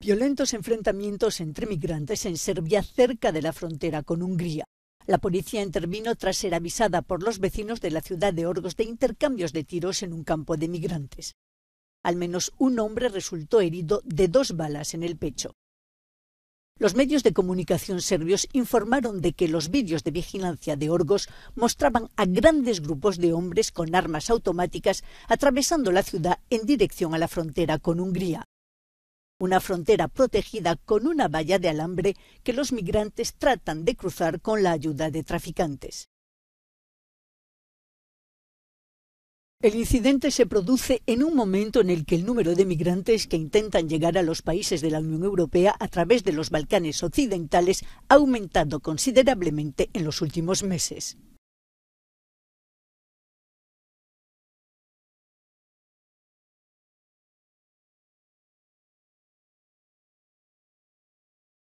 Violentos enfrentamientos entre migrantes en Serbia cerca de la frontera con Hungría. La policía intervino tras ser avisada por los vecinos de la ciudad de Orgos de intercambios de tiros en un campo de migrantes. Al menos un hombre resultó herido de dos balas en el pecho. Los medios de comunicación serbios informaron de que los vídeos de vigilancia de Orgos mostraban a grandes grupos de hombres con armas automáticas atravesando la ciudad en dirección a la frontera con Hungría una frontera protegida con una valla de alambre que los migrantes tratan de cruzar con la ayuda de traficantes. El incidente se produce en un momento en el que el número de migrantes que intentan llegar a los países de la Unión Europea a través de los Balcanes Occidentales ha aumentado considerablemente en los últimos meses.